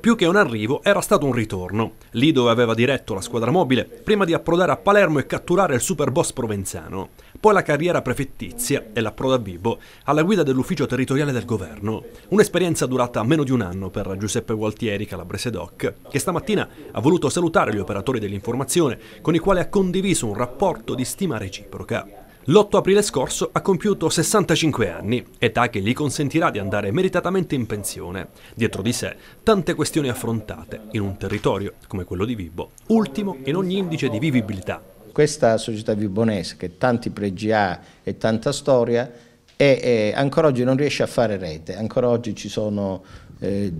Più che un arrivo era stato un ritorno, lì dove aveva diretto la squadra mobile, prima di approdare a Palermo e catturare il super boss provenzano, poi la carriera prefettizia e l'approdo a Bibo alla guida dell'ufficio territoriale del governo, un'esperienza durata meno di un anno per Giuseppe Gualtieri Calabrese Doc, che stamattina ha voluto salutare gli operatori dell'informazione con i quali ha condiviso un rapporto di stima reciproca. L'8 aprile scorso ha compiuto 65 anni, età che gli consentirà di andare meritatamente in pensione. Dietro di sé tante questioni affrontate in un territorio come quello di Vibo, ultimo in ogni indice di vivibilità. Questa società vibonese che tanti pregi ha e tanta storia e, e ancora oggi non riesce a fare rete, ancora oggi ci sono eh,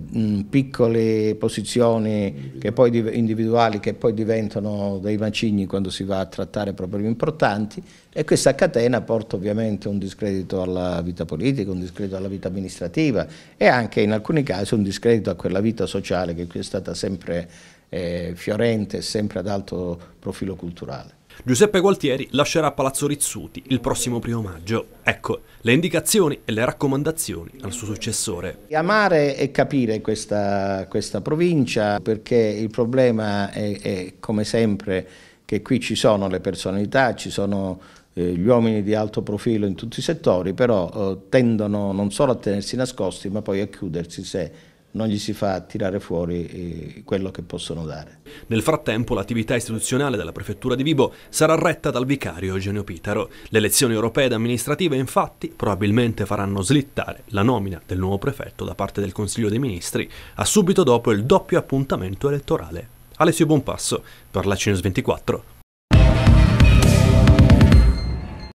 piccole posizioni che poi, individuali che poi diventano dei macigni quando si va a trattare problemi importanti e questa catena porta ovviamente un discredito alla vita politica, un discredito alla vita amministrativa e anche in alcuni casi un discredito a quella vita sociale che qui è stata sempre eh, fiorente e sempre ad alto profilo culturale. Giuseppe Gualtieri lascerà Palazzo Rizzuti il prossimo primo maggio. Ecco, le indicazioni e le raccomandazioni al suo successore. Amare e capire questa, questa provincia perché il problema è, è, come sempre che qui ci sono le personalità, ci sono eh, gli uomini di alto profilo in tutti i settori, però eh, tendono non solo a tenersi nascosti ma poi a chiudersi se non gli si fa tirare fuori eh, quello che possono dare. Nel frattempo l'attività istituzionale della Prefettura di Vibo sarà retta dal vicario Eugenio Pitaro. Le elezioni europee ed amministrative infatti probabilmente faranno slittare la nomina del nuovo prefetto da parte del Consiglio dei Ministri a subito dopo il doppio appuntamento elettorale. Alessio Bonpasso per la Cinus 24.